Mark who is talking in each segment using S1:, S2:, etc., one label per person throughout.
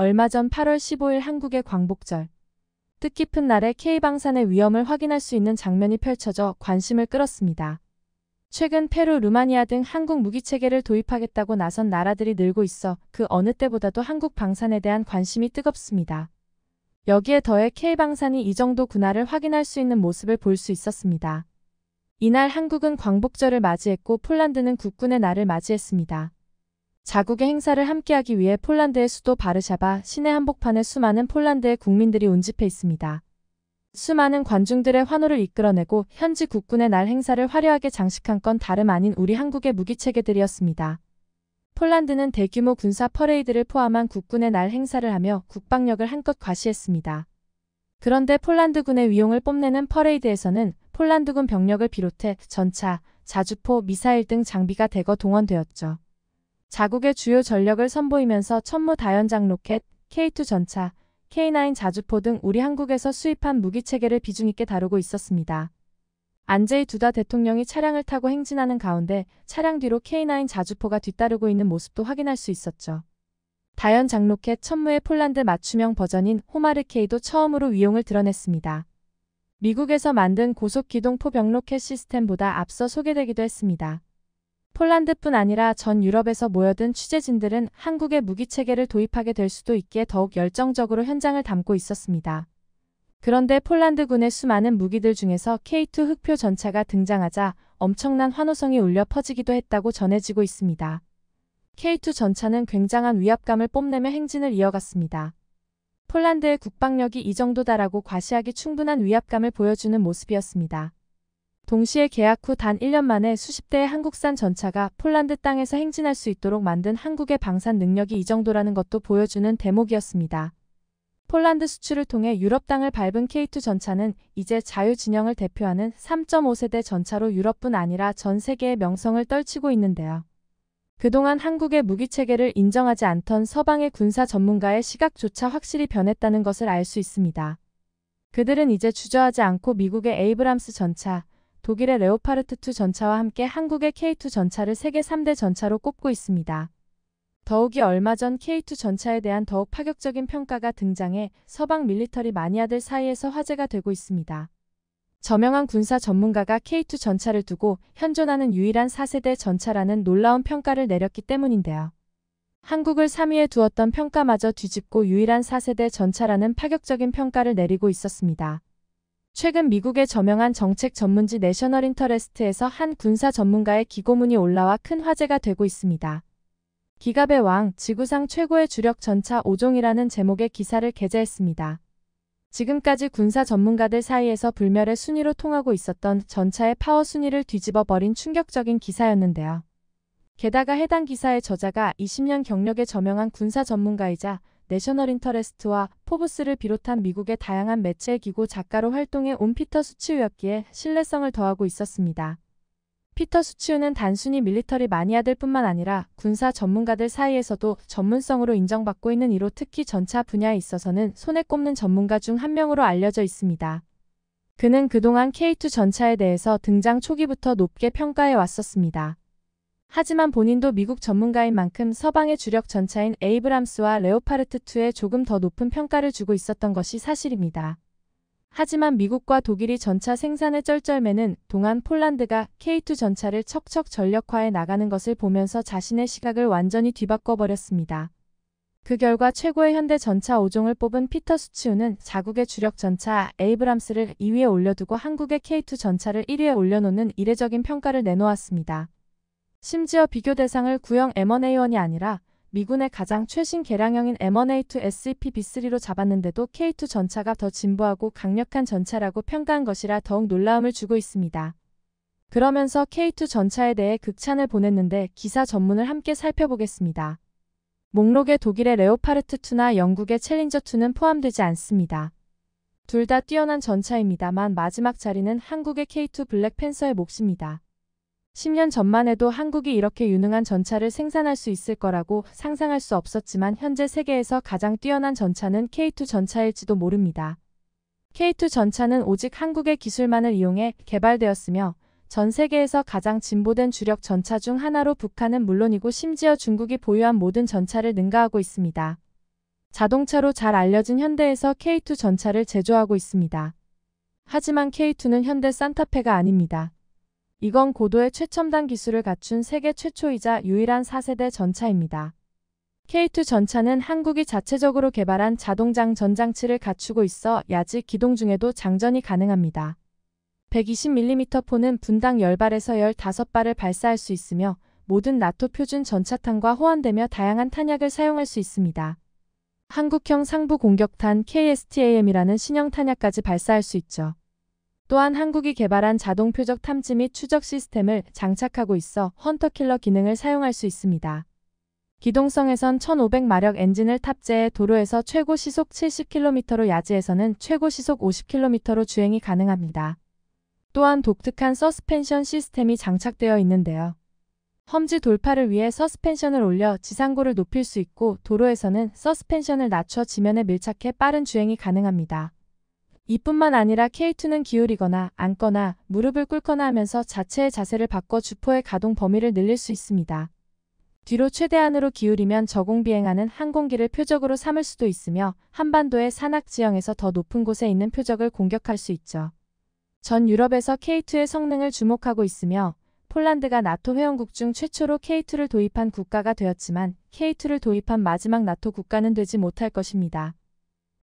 S1: 얼마 전 8월 15일 한국의 광복절. 뜻깊은 날에 K방산의 위험을 확인할 수 있는 장면이 펼쳐져 관심을 끌었습니다. 최근 페루, 루마니아 등 한국 무기체계를 도입하겠다고 나선 나라들이 늘고 있어 그 어느 때보다도 한국 방산에 대한 관심이 뜨겁습니다. 여기에 더해 K방산이 이 정도 군화를 확인할 수 있는 모습을 볼 수 있었습니다. 이날 한국은 광복절을 맞이했고 폴란드는 국군의 날을 맞이했습니다. 자국의 행사를 함께하기 위해 폴란드의 수도 바르샤바 시내 한복판에 수많은 폴란드의 국민들이 운집해 있습니다. 수많은 관중들의 환호를 이끌어내고 현지 국군의 날 행사를 화려하게 장식한 건 다름 아닌 우리 한국의 무기체계들이었습니다. 폴란드는 대규모 군사 퍼레이드를 포함한 국군의 날 행사를 하며 국방력을 한껏 과시했습니다. 그런데 폴란드군의 위용을 뽐내는 퍼레이드에서는 폴란드군 병력을 비롯해 전차, 자주포, 미사일 등 장비가 대거 동원되었죠. 자국의 주요 전력을 선보이면서 천무다연장 로켓, K2 전차, K9 자주포 등 우리 한국에서 수입한 무기체계를 비중 있게 다루고 있었습니다. 안재희 두다 대통령이 차량을 타고 행진하는 가운데 차량 뒤로 K9 자주포가 뒤따르고 있는 모습도 확인할 수 있었죠. 다연장 로켓 천무의 폴란드 맞춤형 버전인 호마르케이도 처음으로 위용을 드러냈습니다. 미국에서 만든 고속기동 포병 로켓 시스템보다 앞서 소개되기도 했습니다. 폴란드뿐 아니라 전 유럽에서 모여든 취재진들은 한국의 무기체계를 도입하게 될 수도 있기에 더욱 열정적으로 현장을 담고 있었습니다. 그런데 폴란드군의 수많은 무기들 중에서 K2 흑표 전차가 등장하자 엄청난 환호성이 울려 퍼지기도 했다고 전해지고 있습니다. K2 전차는 굉장한 위압감을 뽐내며 행진을 이어갔습니다. 폴란드의 국방력이 이 정도다라고 과시하기 충분한 위압감을 보여주는 모습이었습니다. 동시에 계약 후 단 1년 만에 수십 대의 한국산 전차가 폴란드 땅에서 행진할 수 있도록 만든 한국의 방산 능력이 이 정도라는 것도 보여주는 대목이었습니다. 폴란드 수출을 통해 유럽 땅을 밟은 K2 전차는 이제 자유 진영을 대표하는 3.5세대 전차로 유럽뿐 아니라 전 세계의 명성을 떨치고 있는데요. 그동안 한국의 무기체계를 인정하지 않던 서방의 군사 전문가의 시각조차 확실히 변했다는 것을 알 수 있습니다. 그들은 이제 주저하지 않고 미국의 에이브람스 전차, 독일의 레오파르트2 전차와 함께 한국의 K2 전차를 세계 3대 전차로 꼽고 있습니다. 더욱이 얼마 전 K2 전차에 대한 더욱 파격적인 평가가 등장해 서방 밀리터리 마니아들 사이에서 화제가 되고 있습니다. 저명한 군사 전문가가 K2 전차를 두고 현존하는 유일한 4세대 전차라는 놀라운 평가를 내렸기 때문인데요. 한국을 3위에 두었던 평가마저 뒤집고 유일한 4세대 전차라는 파격적인 평가를 내리고 있었습니다. 최근 미국의 저명한 정책 전문지 내셔널 인터레스트에서 한 군사 전문가의 기고문이 올라와 큰 화제가 되고 있습니다. 기갑의 왕, 지구상 최고의 주력 전차 5종이라는 제목의 기사를 게재했습니다. 지금까지 군사 전문가들 사이에서 불멸의 순위로 통하고 있었던 전차의 파워 순위를 뒤집어 버린 충격적인 기사였는데요. 게다가 해당 기사의 저자가 20년 경력에 저명한 군사 전문가이자 내셔널 인터레스트와 포브스를 비롯한 미국의 다양한 매체 기고 작가로 활동해 온 피터 수치우였기에 신뢰성을 더하고 있었습니다. 피터 수치우는 단순히 밀리터리 마니아들 뿐만 아니라 군사 전문가들 사이에서도 전문성으로 인정받고 있는 이로 특히 전차 분야에 있어서는 손에 꼽는 전문가 중 한 명으로 알려져 있습니다. 그는 그동안 K2 전차에 대해서 등장 초기부터 높게 평가해 왔었습니다. 하지만 본인도 미국 전문가인 만큼 서방의 주력 전차인 에이브람스와 레오파르트2에 조금 더 높은 평가를 주고 있었던 것이 사실입니다. 하지만 미국과 독일이 전차 생산에 쩔쩔매는 동안 폴란드가 K2 전차를 척척 전력화해 나가는 것을 보면서 자신의 시각을 완전히 뒤바꿔버렸습니다. 그 결과 최고의 현대 전차 5종을 뽑은 피터 수치우는 자국의 주력 전차 에이브람스를 2위에 올려두고 한국의 K2 전차를 1위에 올려놓는 이례적인 평가를 내놓았습니다. 심지어 비교 대상을 구형 M1A1이 아니라 미군의 가장 최신 개량형인 M1A2 SCP-B3로 e 잡았는데도 K2 전차가 더 진보하고 강력한 전차라고 평가한 것이라 더욱 놀라움을 주고 있습니다. 그러면서 K2 전차에 대해 극찬을 보냈는데 기사 전문을 함께 살펴보겠습니다. 목록에 독일의 레오파르트2나 영국의 챌린저2는 포함되지 않습니다. 둘 다 뛰어난 전차입니다만 마지막 자리는 한국의 K2 블랙팬서의 몫입니다. 10년 전만 해도 한국이 이렇게 유능한 전차를 생산할 수 있을 거라고 상상할 수 없었지만 현재 세계에서 가장 뛰어난 전차는 K2 전차일지도 모릅니다. K2 전차는 오직 한국의 기술만을 이용해 개발되었으며 전 세계에서 가장 진보된 주력 전차 중 하나로 북한은 물론이고 심지어 중국이 보유한 모든 전차를 능가하고 있습니다. 자동차로 잘 알려진 현대에서 K2 전차를 제조하고 있습니다. 하지만 K2는 현대 산타페가 아닙니다. 이건 고도의 최첨단 기술을 갖춘 세계 최초이자 유일한 4세대 전차입니다. K2 전차는 한국이 자체적으로 개발한 자동장 전장치를 갖추고 있어 야지 기동 중에도 장전이 가능합니다. 120mm 포는 분당 열발에서 15발을 발사할 수 있으며 모든 나토 표준 전차탄과 호환되며 다양한 탄약을 사용할 수 있습니다. 한국형 상부 공격탄 KSTAM이라는 신형 탄약까지 발사할 수 있죠. 또한 한국이 개발한 자동 표적 탐지 및 추적 시스템을 장착하고 있어 헌터킬러 기능을 사용할 수 있습니다. 기동성에선 1500마력 엔진을 탑재해 도로에서 최고 시속 70km로 야지에서는 최고 시속 50km로 주행이 가능합니다. 또한 독특한 서스펜션 시스템이 장착되어 있는데요. 험지 돌파를 위해 서스펜션을 올려 지상고를 높일 수 있고 도로에서는 서스펜션을 낮춰 지면에 밀착해 빠른 주행이 가능합니다. 이뿐만 아니라 K2는 기울이거나 앉거나 무릎을 꿇거나 하면서 자체의 자세를 바꿔 주포의 가동 범위를 늘릴 수 있습니다. 뒤로 최대한으로 기울이면 저공 비행하는 항공기를 표적으로 삼을 수도 있으며 한반도의 산악 지형에서 더 높은 곳에 있는 표적을 공격할 수 있죠. 전 유럽에서 K2의 성능을 주목하고 있으며 폴란드가 나토 회원국 중 최초로 K2를 도입한 국가가 되었지만 K2를 도입한 마지막 나토 국가는 되지 못할 것입니다.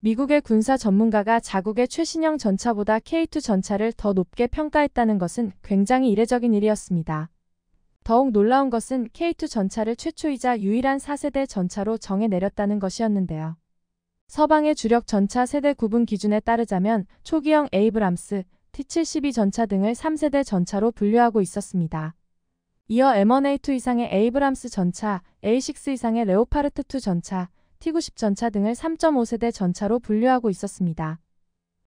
S1: 미국의 군사 전문가가 자국의 최신형 전차보다 K2 전차를 더 높게 평가했다는 것은 굉장히 이례적인 일이었습니다. 더욱 놀라운 것은 K2 전차를 최초이자 유일한 4세대 전차로 정해내렸다는 것이었는데요. 서방의 주력 전차 세대 구분 기준에 따르자면 초기형 에이브람스, T-72 전차 등을 3세대 전차로 분류하고 있었습니다. 이어 M1A2 이상의 에이브람스 전차, A6 이상의 레오파르트2 전차, T90 전차 등을 3.5세대 전차로 분류하고 있었습니다.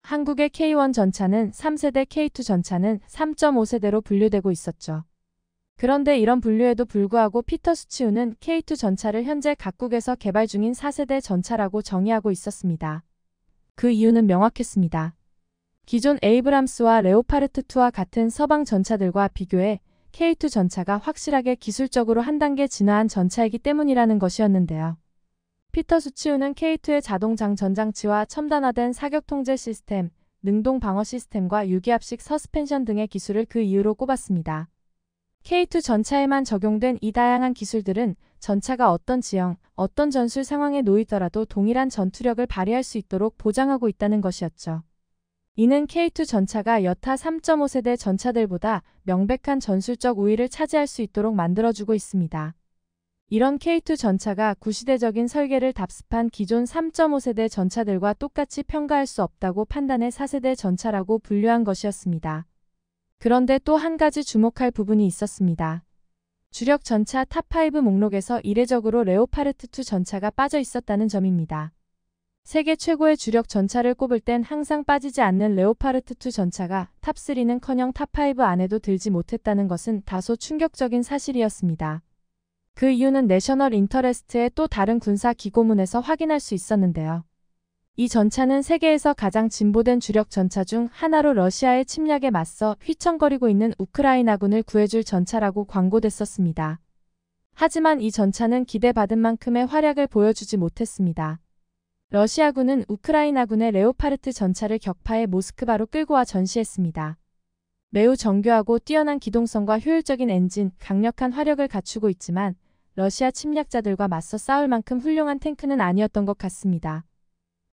S1: 한국의 K1 전차는 3세대 K2 전차는 3.5세대로 분류되고 있었죠. 그런데 이런 분류에도 불구하고 피터 수치우는 K2 전차를 현재 각국에서 개발 중인 4세대 전차라고 정의하고 있었습니다. 그 이유는 명확했습니다. 기존 에이브람스와 레오파르트2와 같은 서방 전차들과 비교해 K2 전차가 확실하게 기술적으로 한 단계 진화한 전차이기 때문이라는 것이었는데요. 피터 수치우는 K2의 자동장 전장치와 첨단화된 사격 통제 시스템, 능동 방어 시스템과 유기압식 서스펜션 등의 기술을 그 이유로 꼽았습니다. K2 전차에만 적용된 이 다양한 기술들은 전차가 어떤 지형, 어떤 전술 상황에 놓이더라도 동일한 전투력을 발휘할 수 있도록 보장하고 있다는 것이었죠. 이는 K2 전차가 여타 3.5세대 전차들보다 명백한 전술적 우위를 차지할 수 있도록 만들어주고 있습니다. 이런 K2 전차가 구시대적인 설계를 답습한 기존 3.5세대 전차들과 똑같이 평가할 수 없다고 판단해 4세대 전차라고 분류한 것이었습니다. 그런데 또 한 가지 주목할 부분이 있었습니다. 주력 전차 탑5 목록에서 이례적으로 레오파르트2 전차가 빠져 있었다는 점입니다. 세계 최고의 주력 전차를 꼽을 땐 항상 빠지지 않는 레오파르트2 전차가 탑3는커녕 탑5 안에도 들지 못했다는 것은 다소 충격적인 사실이었습니다. 그 이유는 내셔널 인터레스트의 또 다른 군사 기고문에서 확인할 수 있었는데요. 이 전차는 세계에서 가장 진보된 주력 전차 중 하나로 러시아의 침략에 맞서 휘청거리고 있는 우크라이나군을 구해줄 전차라고 광고됐었습니다. 하지만 이 전차는 기대받은 만큼의 활약을 보여주지 못했습니다. 러시아군은 우크라이나군의 레오파르트 전차를 격파해 모스크바로 끌고 와 전시했습니다. 매우 정교하고 뛰어난 기동성과 효율적인 엔진, 강력한 화력을 갖추고 있지만 러시아 침략자들과 맞서 싸울 만큼 훌륭한 탱크는 아니었던 것 같습니다.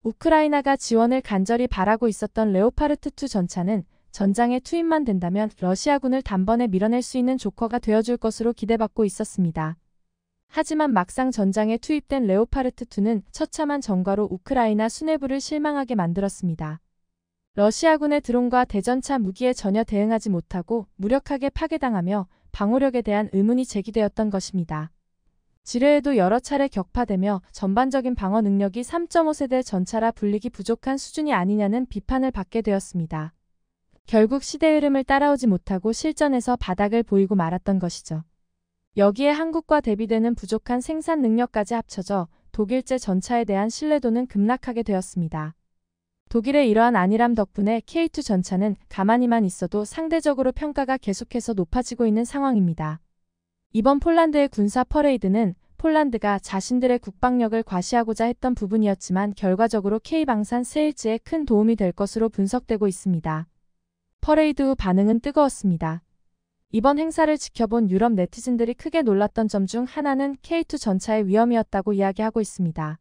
S1: 우크라이나가 지원을 간절히 바라고 있었던 레오파르트2 전차는 전장에 투입만 된다면 러시아군을 단번에 밀어낼 수 있는 조커가 되어줄 것으로 기대받고 있었습니다. 하지만 막상 전장에 투입된 레오파르트2는 처참한 전과로 우크라이나 수뇌부를 실망하게 만들었습니다. 러시아군의 드론과 대전차 무기에 전혀 대응하지 못하고 무력하게 파괴당하며 방호력에 대한 의문이 제기되었던 것입니다. 지뢰에도 여러 차례 격파되며 전반적인 방어 능력이 3.5세대 전차라 불리기 부족한 수준이 아니냐는 비판을 받게 되었습니다. 결국 시대 흐름을 따라오지 못하고 실전에서 바닥을 보이고 말았던 것이죠. 여기에 한국과 대비되는 부족한 생산 능력까지 합쳐져 독일제 전차에 대한 신뢰도는 급락하게 되었습니다. 독일의 이러한 안일함 덕분에 K2 전차는 가만히만 있어도 상대적으로 평가가 계속해서 높아지고 있는 상황입니다. 이번 폴란드의 군사 퍼레이드는 폴란드가 자신들의 국방력을 과시하고자 했던 부분이었지만 결과적으로 K방산 세일즈에 큰 도움이 될 것으로 분석되고 있습니다. 퍼레이드 후 반응은 뜨거웠습니다. 이번 행사를 지켜본 유럽 네티즌들이 크게 놀랐던 점 중 하나는 K2 전차의 위험이었다고 이야기하고 있습니다.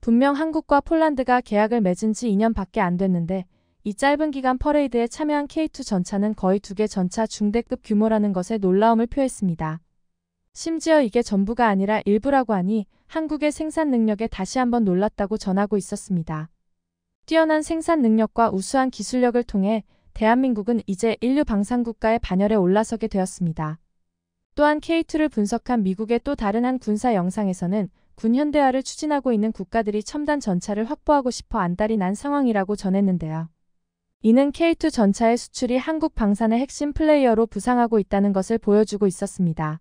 S1: 분명 한국과 폴란드가 계약을 맺은 지 2년밖에 안 됐는데 이 짧은 기간 퍼레이드에 참여한 K2 전차는 거의 두 개 전차 중대급 규모라는 것에 놀라움을 표했습니다. 심지어 이게 전부가 아니라 일부라고 하니 한국의 생산 능력에 다시 한번 놀랐다고 전하고 있었습니다. 뛰어난 생산 능력과 우수한 기술력을 통해 대한민국은 이제 인류 방산국가의 반열에 올라서게 되었습니다. 또한 K2를 분석한 미국의 또 다른 한 군사 영상에서는 군 현대화를 추진하고 있는 국가들이 첨단 전차를 확보하고 싶어 안달이 난 상황이라고 전했는데요. 이는 K2 전차의 수출이 한국 방산의 핵심 플레이어로 부상하고 있다는 것을 보여주고 있었습니다.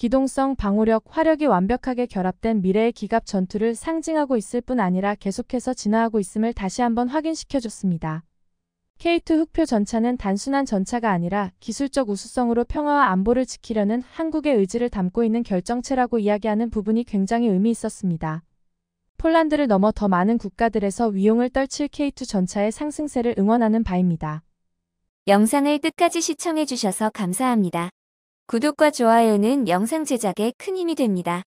S1: 기동성, 방호력, 화력이 완벽하게 결합된 미래의 기갑 전투를 상징하고 있을 뿐 아니라 계속해서 진화하고 있음을 다시 한번 확인시켜줬습니다. K2 흑표 전차는 단순한 전차가 아니라 기술적 우수성으로 평화와 안보를 지키려는 한국의 의지를 담고 있는 결정체라고 이야기하는 부분이 굉장히 의미 있었습니다. 폴란드를 넘어 더 많은 국가들에서 위용을 떨칠 K2 전차의 상승세를 응원하는 바입니다. 영상을 끝까지 시청해주셔서 감사합니다. 구독과 좋아요는 영상 제작에 큰 힘이 됩니다.